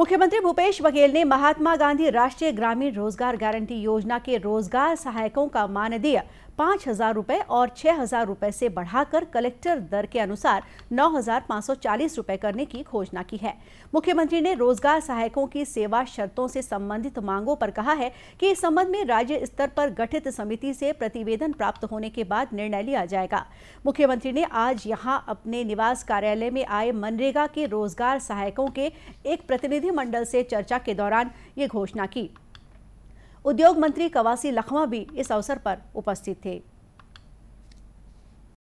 मुख्यमंत्री भूपेश बघेल ने महात्मा गांधी राष्ट्रीय ग्रामीण रोजगार गारंटी योजना के रोजगार सहायकों का मानदेय पाँच हजार रुपये और छः हजार रुपये से बढ़ाकर कलेक्टर दर के अनुसार नौ हजार पाँच सौ चालीस रुपये करने की घोषणा की है मुख्यमंत्री ने रोजगार सहायकों की सेवा शर्तों से संबंधित मांगों पर कहा है कि इस संबंध में राज्य स्तर पर गठित समिति से प्रतिवेदन प्राप्त होने के बाद निर्णय लिया जाएगा मुख्यमंत्री ने आज यहाँ अपने निवास कार्यालय में आए मनरेगा के रोजगार सहायकों के एक प्रतिनिधिमंडल से चर्चा के दौरान ये घोषणा की उद्योग मंत्री कवासी लखमा भी इस अवसर पर उपस्थित थे